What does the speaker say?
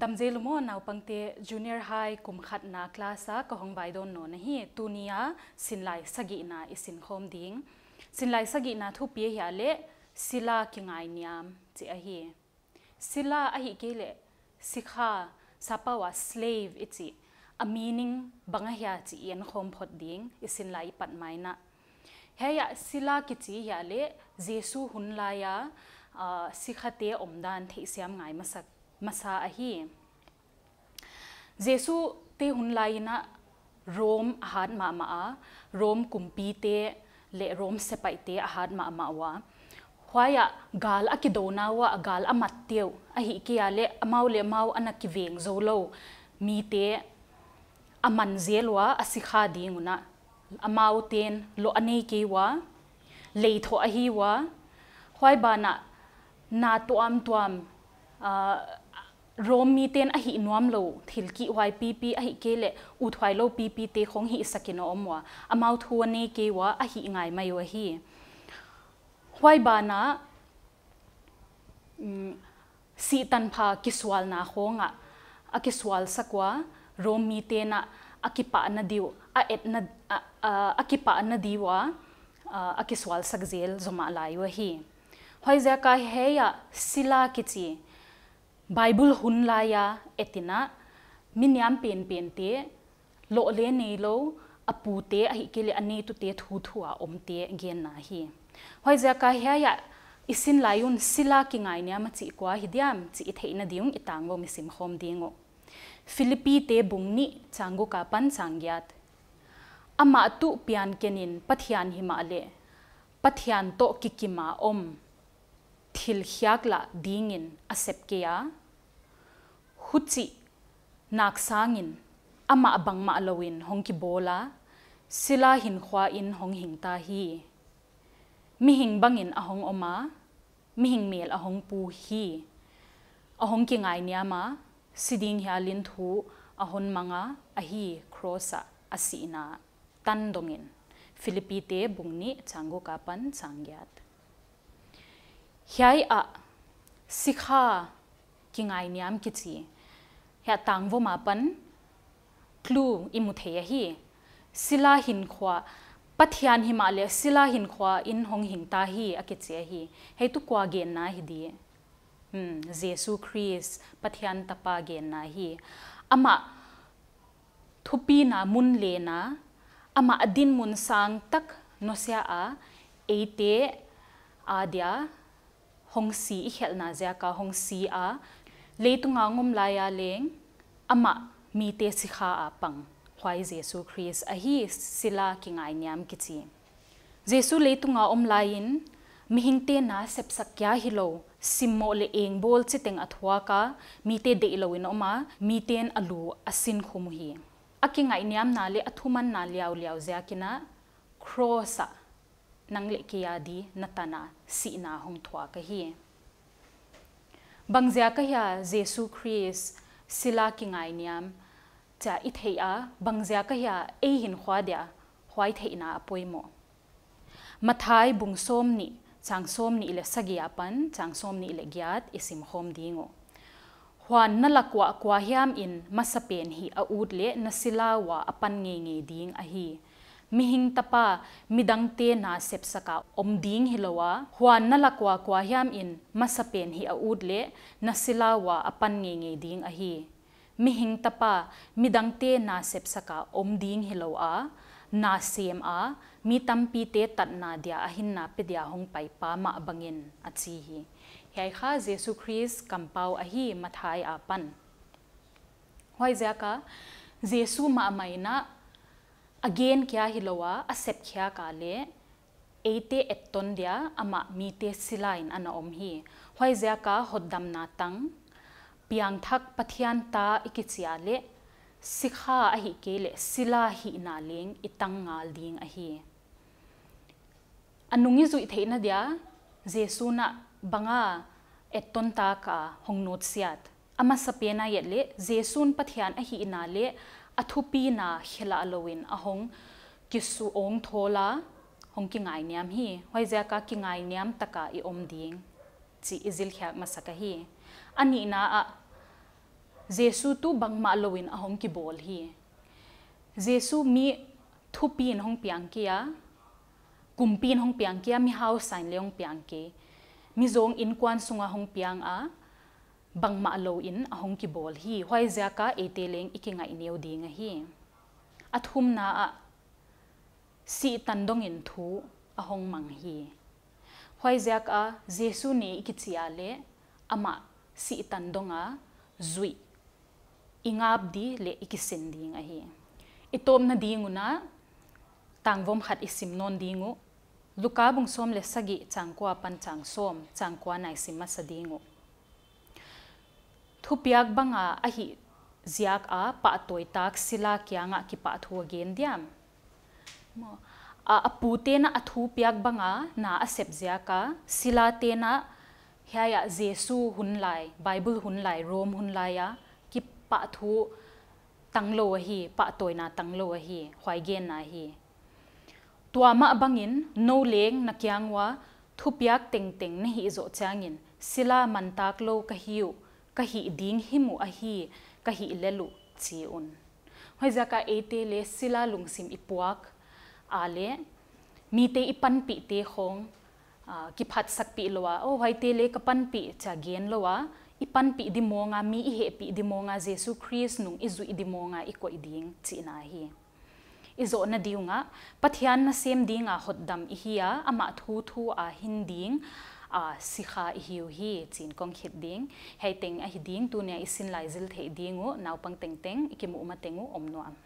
damjel mo na pangte junior high kum khat na class a ka hong bai don no na hi tunia sinlai sagi na isin khom ding sinlai sagi na thu pie hya le sila kingai niam chi a hi sila a hi ke le sikha sapa wa slave itchi a meaning banga hya chi yen khom phot ding isin lai pat mai na he sila ki chi hya le hun la sikha te omdan thi siam ngai ma masa ahi jesu te hunlaina rom ahan ma ma a rom kumpi te le rom sepai te ahan ma ma wa hwaya gal akidona wa gal amatteu ahi ki ale amau le mau anaki veng zolo mi te aman zelwa asikha dinguna amau ten lo anei ke wa leitho ahi wa hwai bana na tuam tuam uh, rôm mi tên a hi nuam lo thil ki wai pi pi a hi ke le u thwai lo pi pi te khong hi sakina omwa amau thu ne ke wa a hi ngai mai wa hi hwai ba na mm, si tan pha kiswal na khonga a kiswal sakwa rôm mi te na a ki pa na diu a et na a ki pa na diwa a kiswal sak zel zoma lai wa hi hwai za ka he ya sila ki Bible hun la ya etina min yam pen pen te lo le ne lo apu te a hi ke le ane tu te thu thu a om te gen na hi hoi ja ka ya ya isin layun sila ki ngai ne ma chi kwa hi diam chi i the na diung i tang bo mi sim khom dieng o philippi te bung ni c h a n ka pan sangyat ama tu pian kenin a t h i a n hi ma hilhiakla dingin asepkea, hutsi naksangin ama abang maalawin hong kibola, sila hinkwain hong hingtahi. Mihing bangin ahong oma, mihing mel ahong puhi. Ahong kingay niya ma, siding hialin thu ahon manga ahi krosa asina tandongin. Filipite bungni chango kapan changyat. hiai a sikha ki ngai niam ki chi ya tang vo ma pan klu imu theya hi sila hin khwa pathian hi ma le sila hin khwa in hong hing ta hi a ki che hi he tu kwa gen na hi di hmm jesu christ pathian tapa gen na hi ama thupi na mun le na ama adin mun sang tak no sia a ate adya hong si i khel na zia ka hong si a le tu nga ngom la ya leng ama mi te si kha a pang khwai jesu christ a hi sila ki ngai nyam ki chi jesu le tu nga om la in mi hing te na sep sak kya hi lo simmo le eng bol chi teng athwa ka mi te de lo in oma mi ten alu asin khum hi akingai nyam na le athuman na liaw liaw zia kina cross nang lekiyadi natana si na hong thwa ka hi bangzia ka ya jesu christ sila ki ngai niam cha i thei a bangzia ka ya e hin khwa dia na apoi mo mathai bung som ni chang som ni le sagya pan chang som ni le gyat isim hom dingo hwan na lakwa kwa hiam in masapen hi a ut le na sila wa apan nge nge ding a hi mihing tapa midang te na sep saka omding hilawa huan nalakwa kwa hiam in masapen hi audle na silawa apan nge nge ding ahi mihing tapa midang te na sep saka omding hilawa na sem a mi tampi te tat na dia ahin na pedya hong pai pa ma bangin at sihi hai kha jesu christ kampau ahi mathai apan hoi zaka jesu ma maina again kya hilowa a c e p t kya ka le t e etton dia ama mi te silain a n om hi hoi ja ka hoddam na tang piang thak pathian ta ikichia le sikha a hi ke le sila hi na leng itang a l ding a hi anungi zui the na dia jesu na banga etton ta ka hongnot siat ama sapena yet le jesun p a t h a n a hi na le a thu pi na khela alowin a hong kisu ong thola hong ki ngai niam hi hoi ja ka ki ngai niam taka i om ding chi izil khya masaka hi ani na a jesu tu bangma alowin a hong ki bol hi jesu mi thu pin hong piang kia kumpin hong piang kia mi house sign leong piang ke mi zong in kwan sunga hong piang a bang maalaw in ahong kibol hi huay zya ka ateleng ikinga inew di nga hi at hum na a si tandong in thu ahong manghi huay zya ka jesu ni ikitsiale ama si tandong a zui di le ikisindi nga hi itom na dingo na tangvom hat isimnon dingo lukabong som le sagi changkwa pan chang som changkwa na isimma sa dingo thupiak banga ahi ziak a pa toy tak sila kyanga ki pa thu gen diam mo a apu na athu piak banga na asep sep ziaka sila te na ya jesu hun lai bible hun lai rom hun lai ya ki pa thu tanglo hi pa toy na tanglo hi hwai gen na hi tua ma bangin no leng na kyangwa thupiak teng teng na hi zo changin sila mantak lo ka hiu กะหิดิงหิมุอะหีกะหิเลลุจีอุนหอยจากะเอเตเลสิลาลุงซิมอิปวกอาเลมีเตอิปันปิเตคงกิพัดสักปิลวะโอไวเตเลกะปันปิจาเกนลวะอิปันปิดิมงามีเหปิดิมงาเยซูคริสต์นุงอิซุอ a sikha hiu hi chin kong khit ding hei teng a hi ding tu ne isin lai zil thei dingu naupang teng teng ikimu uma tengu omno am